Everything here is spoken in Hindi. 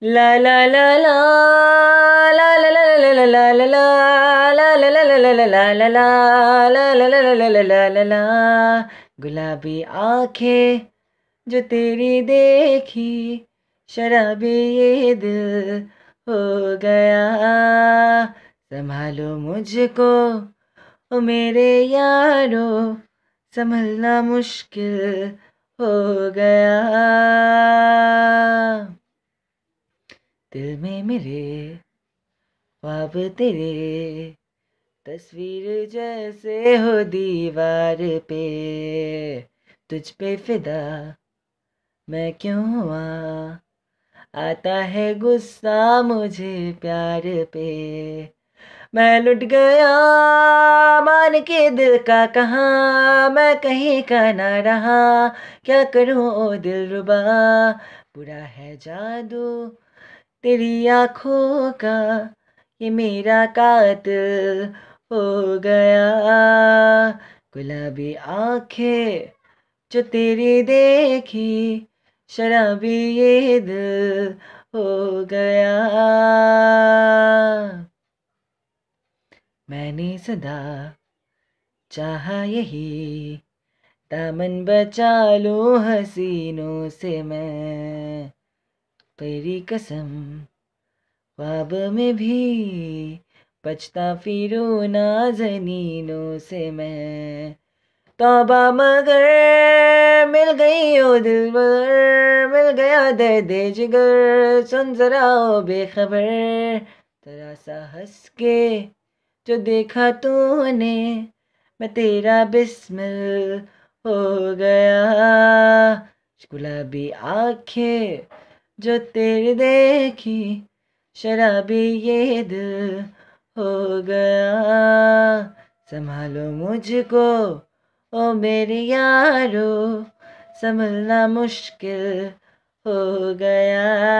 La la la la la la la la la la la la la गुलाबी आंखें जो तेरी देखी शराबी ये दिल हो गया संभालो मुझको ओ मेरे यारो संभलना मुश्किल हो गया दिल में मेरे ख्वाब तेरे तस्वीर जैसे हो दीवार पे तुझ पे फिदा मैं क्यों हुआ आता है गुस्सा मुझे प्यार पे मैं लुट गया मान के दिल का कहा मैं कहीं का ना रहा क्या करूँ ओ दिल रुबा बुरा है जादू तेरी आँखों का ये मेरा कात हो गया गुलाबी आंखें जो तेरी देखी शराबी ये दिल हो गया मैंने सदा चाहा यही दामन बचा लो हसीनों से मैं तेरी कसम ख्वाब में भी पछता फिर ना जनीनों से मैं तोबा मगर मिल गई ओ दिलवर मिल गया दे जिगर सुन जरा ओ बेखबर तरा सा हंस के जो देखा तूने मैं तेरा बिस्मिल हो गया गुलाबी आँखें जो तेरे देखी शराबी ये दिल हो गया संभालो मुझको ओ मेरे यारो संभलना मुश्किल हो गया